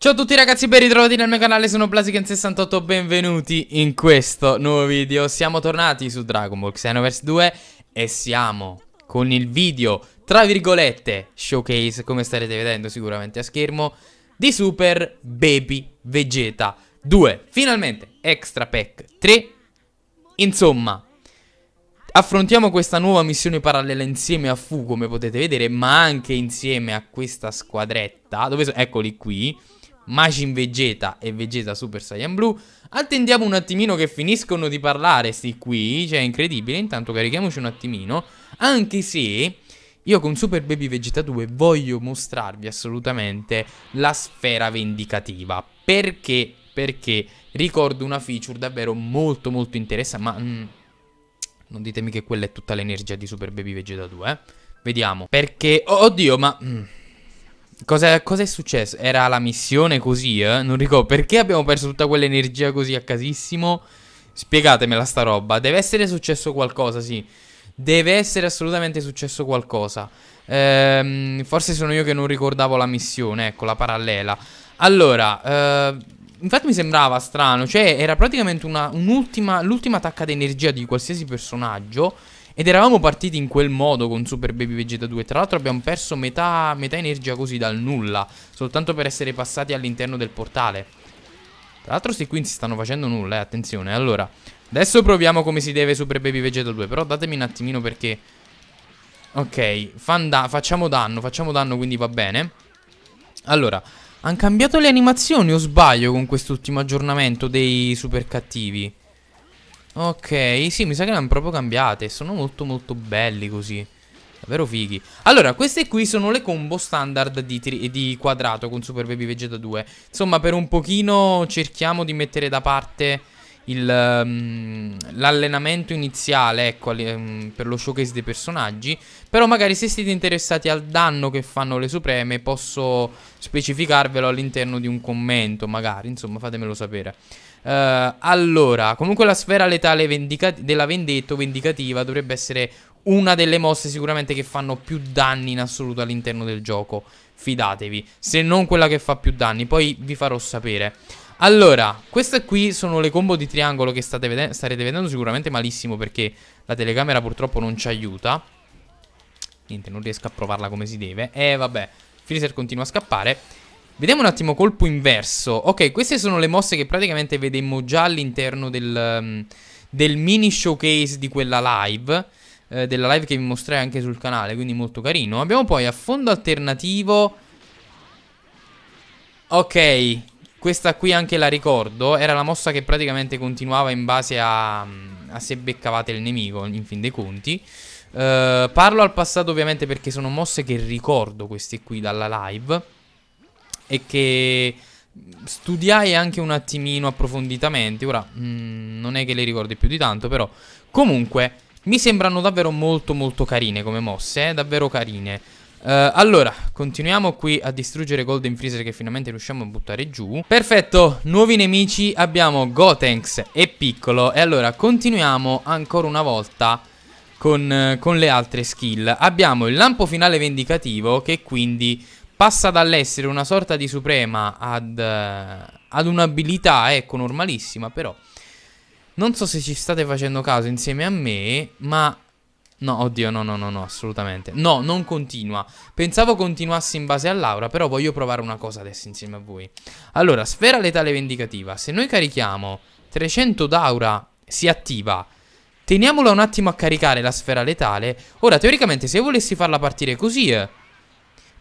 Ciao a tutti ragazzi, ben ritrovati nel mio canale, sono Blaziken68, benvenuti in questo nuovo video Siamo tornati su Dragon Ball Xenoverse 2 e siamo con il video, tra virgolette, showcase Come starete vedendo sicuramente a schermo, di Super Baby Vegeta 2 Finalmente, Extra Pack 3 Insomma, affrontiamo questa nuova missione parallela insieme a Fu, come potete vedere Ma anche insieme a questa squadretta, dove so eccoli qui Majin Vegeta e Vegeta Super Saiyan Blue. Attendiamo un attimino che finiscono di parlare sti qui, cioè è incredibile, intanto carichiamoci un attimino, anche se... Io con Super Baby Vegeta 2 voglio mostrarvi assolutamente la sfera vendicativa. Perché? Perché ricordo una feature davvero molto molto interessante, ma... Mm, non ditemi che quella è tutta l'energia di Super Baby Vegeta 2, eh. Vediamo. Perché... oddio, ma... Mm. Cosa, cosa, è successo? Era la missione così, eh? Non ricordo. Perché abbiamo perso tutta quell'energia così a casissimo? Spiegatemela sta roba. Deve essere successo qualcosa, sì. Deve essere assolutamente successo qualcosa. Ehm, forse sono io che non ricordavo la missione, ecco, la parallela. Allora, eh, infatti mi sembrava strano. Cioè, era praticamente l'ultima tacca di energia di qualsiasi personaggio ed eravamo partiti in quel modo con Super Baby Vegeta 2. Tra l'altro abbiamo perso metà, metà energia così dal nulla. Soltanto per essere passati all'interno del portale. Tra l'altro questi qui non si stanno facendo nulla, eh, attenzione. Allora, adesso proviamo come si deve Super Baby Vegeta 2. Però datemi un attimino perché... Ok, da facciamo danno, facciamo danno, quindi va bene. Allora, hanno cambiato le animazioni o sbaglio con quest'ultimo aggiornamento dei super cattivi? Ok, sì, mi sa che le hanno proprio cambiate. Sono molto molto belli così. Davvero fighi. Allora, queste qui sono le combo standard di, di, quadrato con Super Baby Vegeta 2. Insomma, per un pochino cerchiamo di mettere da parte Ehm, l'allenamento iniziale ecco, ehm, per lo showcase dei personaggi. Però magari se siete interessati al danno che fanno le supreme posso specificarvelo all'interno di un commento, magari, insomma fatemelo sapere. Uh, allora, comunque la sfera letale della vendetta o vendicativa dovrebbe essere una delle mosse sicuramente che fanno più danni in assoluto all'interno del gioco. Fidatevi, se non quella che fa più danni, poi vi farò sapere. Allora, queste qui sono le combo di triangolo che vede starete vedendo sicuramente malissimo perché la telecamera purtroppo non ci aiuta. Niente, non riesco a provarla come si deve. E eh, vabbè, Freezer continua a scappare. Vediamo un attimo colpo inverso. Ok, queste sono le mosse che praticamente vedemmo già all'interno del, mm, del, mini showcase di quella live. Eh, della live che vi mostrai anche sul canale, quindi molto carino. Abbiamo poi a fondo alternativo... Ok, questa qui anche la ricordo, era la mossa che praticamente continuava in base a, a se beccavate il nemico, in fin dei conti. Uh, parlo al passato ovviamente perché sono mosse che ricordo queste qui dalla live e che studiai anche un attimino approfonditamente. Ora mh, mm, non è che le ricordi più di tanto, però comunque mi sembrano davvero molto molto carine come mosse, eh? davvero carine. Uh, allora, continuiamo qui a distruggere Golden Freezer che finalmente riusciamo a buttare giù Perfetto, nuovi nemici abbiamo Gotenks e Piccolo E allora, continuiamo ancora una volta con, uh, con le altre skill Abbiamo il lampo finale vendicativo che quindi passa dall'essere una sorta di suprema ad, uh, ad un'abilità, ecco, normalissima Però, non so se ci state facendo caso insieme a me, ma No, oddio, no, no, no, no, assolutamente. No, non continua. Pensavo continuasse in base all'aura, però voglio provare una cosa adesso insieme a voi. Allora, sfera letale vendicativa. Se noi carichiamo 300 d'aura, si attiva. Teniamola un attimo a caricare la sfera letale. Ora, teoricamente, se io volessi farla partire così... Eh,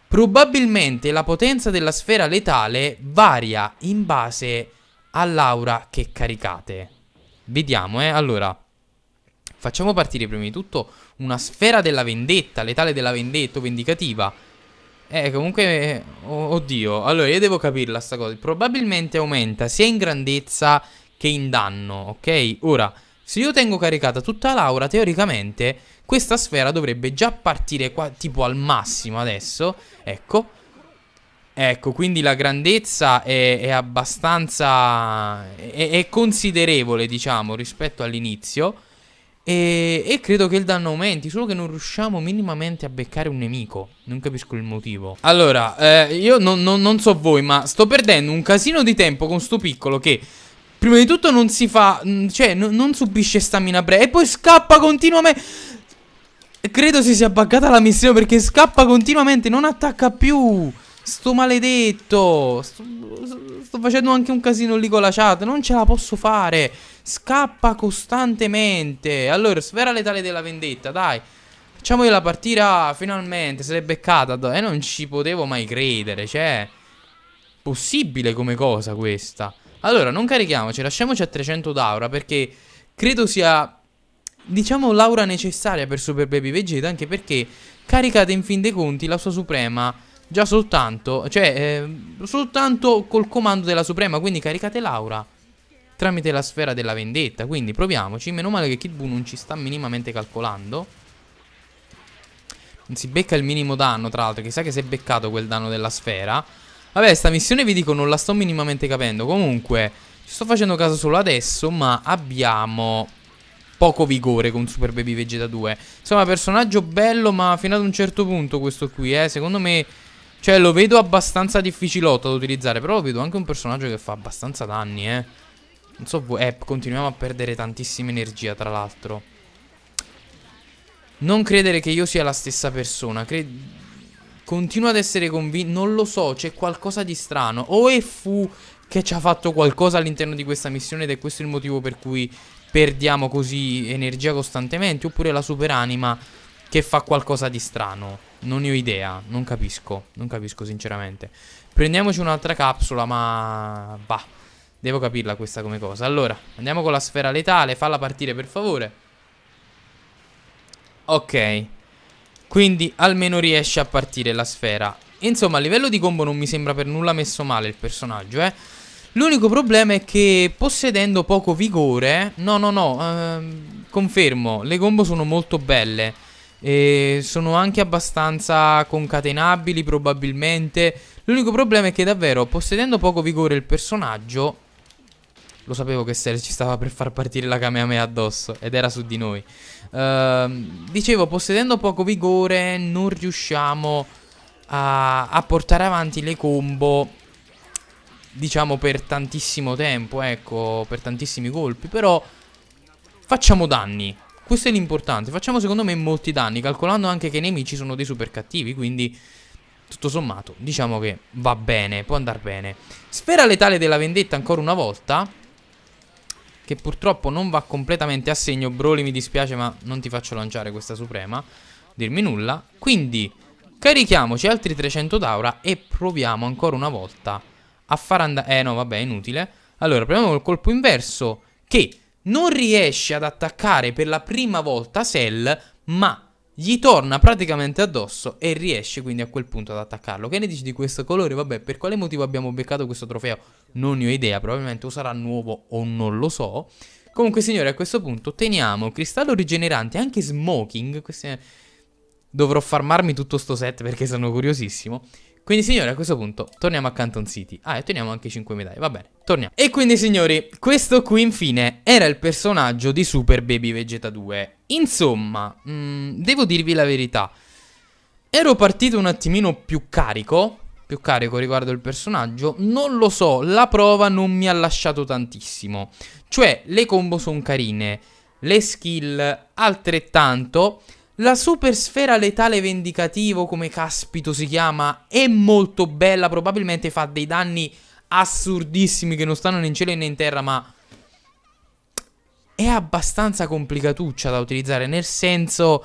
probabilmente la potenza della sfera letale varia in base all'aura che caricate. Vediamo, eh. Allora... Facciamo partire prima di tutto una sfera della vendetta, letale della vendetta o vendicativa. Eh, comunque, oh, oddio, allora io devo capirla sta cosa. Probabilmente aumenta sia in grandezza che in danno, ok? Ora, se io tengo caricata tutta l'aura, teoricamente questa sfera dovrebbe già partire qua, tipo al massimo adesso, ecco. Ecco, quindi la grandezza è, è abbastanza... È, è considerevole, diciamo, rispetto all'inizio. E, e, credo che il danno aumenti Solo che non riusciamo minimamente a beccare un nemico Non capisco il motivo Allora, eh, io non, non, non, so voi Ma sto perdendo un casino di tempo con sto piccolo Che prima di tutto non si fa mm, Cioè, non subisce stamina breve E poi scappa continuamente Credo si sia buggata la missione Perché scappa continuamente Non attacca più Sto maledetto sto, sto facendo anche un casino lì con la chat Non ce la posso fare Scappa costantemente Allora sfera letale della vendetta dai Facciamogliela partire finalmente Se l'è beccata E eh, non ci potevo mai credere Cioè Possibile come cosa questa Allora non carichiamoci Lasciamoci a 300 d'aura Perché credo sia Diciamo l'aura necessaria per Super Baby Vegeta Anche perché caricate in fin dei conti la sua suprema Già soltanto Cioè eh, soltanto col comando della suprema Quindi caricate l'aura tramite la sfera della vendetta. Quindi proviamoci. Meno male che Kid Buu non ci sta minimamente calcolando. Non si becca il minimo danno, tra l'altro. Chissà che si è beccato quel danno della sfera. Vabbè, sta missione vi dico non la sto minimamente capendo. Comunque, ci sto facendo caso solo adesso, ma abbiamo poco vigore con Super Baby Vegeta 2. Insomma, personaggio bello, ma fino ad un certo punto questo qui, eh. Secondo me... Cioè, lo vedo abbastanza difficilotto da utilizzare, però lo vedo anche un personaggio che fa abbastanza danni, eh. Non so voi... Eh, continuiamo a perdere tantissima energia, tra l'altro. Non credere che io sia la stessa persona. Cre... Continuo ad essere convinto... Non lo so, c'è qualcosa di strano. O è Fu che ci ha fatto qualcosa all'interno di questa missione ed è questo il motivo per cui perdiamo così energia costantemente. Oppure la superanima che fa qualcosa di strano. Non ne ho idea, non capisco, non capisco sinceramente. Prendiamoci un'altra capsula, ma... Bah. Devo capirla questa come cosa. Allora, andiamo con la sfera letale. Falla partire, per favore. Ok. Quindi almeno riesce a partire la sfera. Insomma, a livello di combo non mi sembra per nulla messo male il personaggio, eh. L'unico problema è che possedendo poco vigore... No, no, no, ehm, confermo, le combo sono molto belle. E sono anche abbastanza concatenabili probabilmente. L'unico problema è che davvero possedendo poco vigore il personaggio lo sapevo che Serge ci stava per far partire la Kamehameha addosso ed era su di noi. Uh, dicevo, possedendo poco vigore non riusciamo a, a, portare avanti le combo diciamo per tantissimo tempo, ecco, per tantissimi colpi, però facciamo danni. Questo è l'importante, facciamo secondo me molti danni, calcolando anche che i nemici sono dei super cattivi, quindi tutto sommato diciamo che va bene, può andare bene. Sfera letale della vendetta ancora una volta, che purtroppo non va completamente a segno Broly mi dispiace ma non ti faccio lanciare questa suprema Dirmi nulla Quindi carichiamoci altri 300 d'aura E proviamo ancora una volta A far andare Eh no vabbè è inutile Allora proviamo col colpo inverso Che non riesce ad attaccare per la prima volta Cell Ma gli torna praticamente addosso e riesce quindi a quel punto ad attaccarlo. Che ne dici di questo colore? Vabbè, per quale motivo abbiamo beccato questo trofeo? non ne ho idea, probabilmente sarà nuovo o non lo so. Comunque signori, a questo punto teniamo cristallo rigenerante, anche smoking, queste... dovrò farmarmi tutto sto set perché sono curiosissimo. Quindi signori a questo punto torniamo a Canton City Ah e teniamo anche 5 medaglie va bene torniamo E quindi signori questo qui infine era il personaggio di Super Baby Vegeta 2 Insomma mh, mm, devo dirvi la verità Ero partito un attimino più carico più carico riguardo il personaggio? Non lo so, la prova non mi ha lasciato tantissimo. Cioè, le combo sono carine, le skill altrettanto, la super sfera letale vendicativo, come caspito si chiama, è molto bella, probabilmente fa dei danni assurdissimi che non stanno né in cielo né in terra, ma è abbastanza complicatuccia da utilizzare, nel senso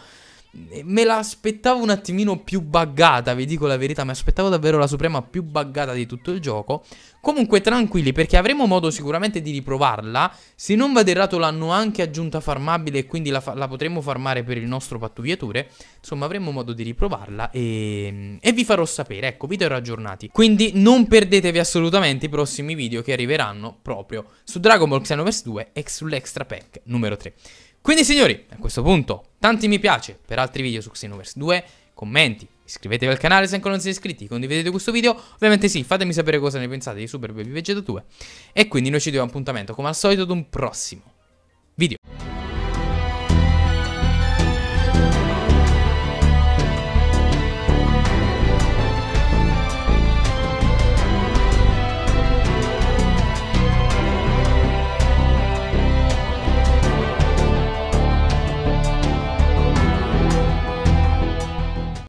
me l'aspettavo un attimino più buggata, vi dico la verità, mi aspettavo davvero la suprema più buggata di tutto il gioco. Comunque tranquilli perché avremo modo sicuramente di riprovarla, se non vado errato l'hanno anche aggiunta farmabile e quindi la, fa la, potremo farmare per il nostro pattugliatore, insomma avremo modo di riprovarla e... e vi farò sapere, ecco vi terrò aggiornati. Quindi non perdetevi assolutamente i prossimi video che arriveranno proprio su Dragon Ball Xenoverse 2 e sull'Extra Pack numero 3. Quindi signori, a questo punto, tanti mi piace per altri video su Xenoverse 2, commenti, iscrivetevi al canale se ancora non siete iscritti, condividete questo video, ovviamente sì, fatemi sapere cosa ne pensate di Super Baby Vegeta 2 e quindi noi ci diamo appuntamento come al solito ad un prossimo video.